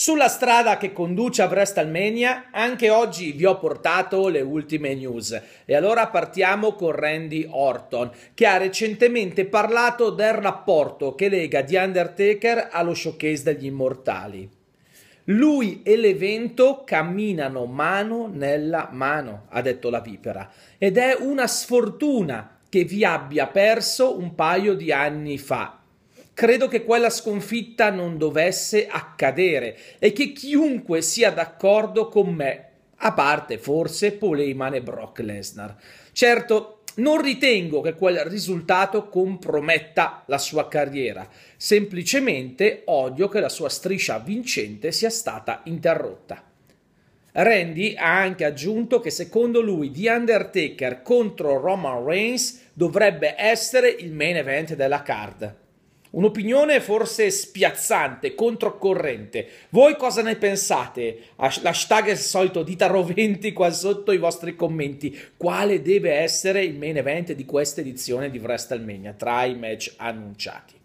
Sulla strada che conduce a WrestleMania, anche oggi vi ho portato le ultime news. E allora partiamo con Randy Orton, che ha recentemente parlato del rapporto che lega The Undertaker allo showcase degli immortali. Lui e l'evento camminano mano nella mano, ha detto la vipera, ed è una sfortuna che vi abbia perso un paio di anni fa credo che quella sconfitta non dovesse accadere e che chiunque sia d'accordo con me, a parte forse Poleiman e Brock Lesnar. Certo, non ritengo che quel risultato comprometta la sua carriera, semplicemente odio che la sua striscia vincente sia stata interrotta. Randy ha anche aggiunto che secondo lui The Undertaker contro Roman Reigns dovrebbe essere il main event della card. Un'opinione forse spiazzante, controcorrente. Voi cosa ne pensate? L'hashtag è il solito dita roventi qua sotto i vostri commenti. Quale deve essere il main event di questa edizione di WrestleMania tra i match annunciati?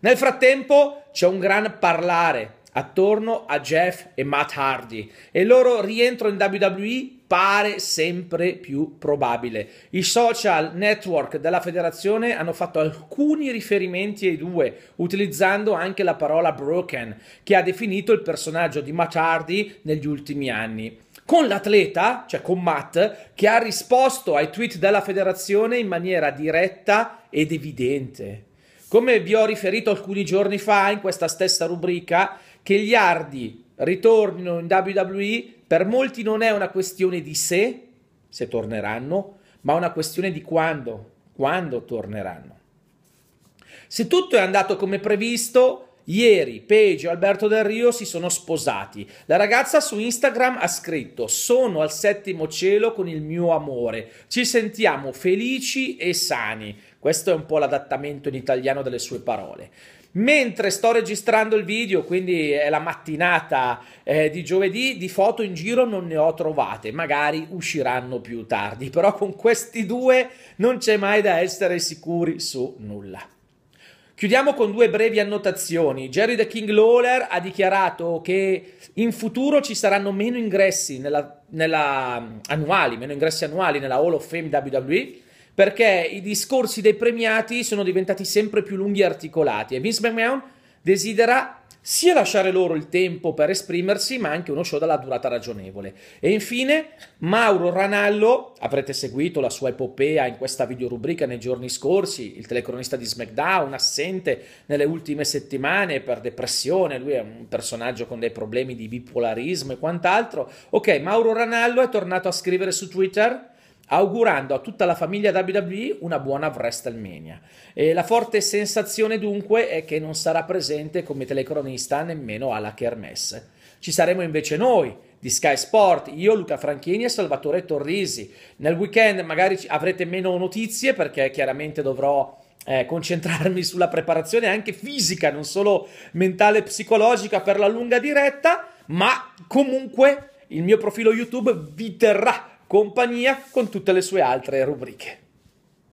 Nel frattempo c'è un gran parlare attorno a Jeff e Matt Hardy e il loro rientro in WWE pare sempre più probabile. I social network della federazione hanno fatto alcuni riferimenti ai due, utilizzando anche la parola broken, che ha definito il personaggio di Matt Hardy negli ultimi anni con l'atleta, cioè con Matt, che ha risposto ai tweet della federazione in maniera diretta ed evidente. Come vi ho riferito alcuni giorni fa in questa stessa rubrica, che gli Hardy ritornino in WWE per molti non è una questione di se, se torneranno, ma una questione di quando, quando torneranno. Se tutto è andato come previsto, Ieri Peggio e Alberto Del Rio si sono sposati. La ragazza su Instagram ha scritto: Sono al settimo cielo con il mio amore. Ci sentiamo felici e sani. Questo è un po' l'adattamento in italiano delle sue parole. Mentre sto registrando il video, quindi è la mattinata eh, di giovedì, di foto in giro non ne ho trovate, magari usciranno più tardi, però con questi due non c'è mai da essere sicuri su nulla. Chiudiamo con due brevi annotazioni. Jerry the King Lawler ha dichiarato che in futuro ci saranno meno ingressi nella, nella, mm, annuali, meno ingressi annuali nella Hall of Fame WWE perché i discorsi dei premiati sono diventati sempre più lunghi e articolati e Vince McMahon desidera sia lasciare loro il tempo per esprimersi, ma anche uno show dalla durata ragionevole. E infine, Mauro Ranallo, avrete seguito la sua epopea in questa videorubrica nei giorni scorsi, il telecronista di SmackDown, assente nelle ultime settimane per depressione, lui è un personaggio con dei problemi di bipolarismo e quant'altro. Ok, Mauro Ranallo è tornato a scrivere su Twitter augurando a tutta la famiglia WWE una buona WrestleMania. E la forte sensazione dunque è che non sarà presente come telecronista nemmeno alla Kermesse. Ci saremo invece noi di Sky Sport, io Luca Franchini e Salvatore Torrisi. Nel weekend magari avrete meno notizie perché chiaramente dovrò eh, concentrarmi sulla preparazione anche fisica, non solo mentale e psicologica per la lunga diretta, ma comunque il mio profilo YouTube vi terrà compagnia con tutte le sue altre rubriche.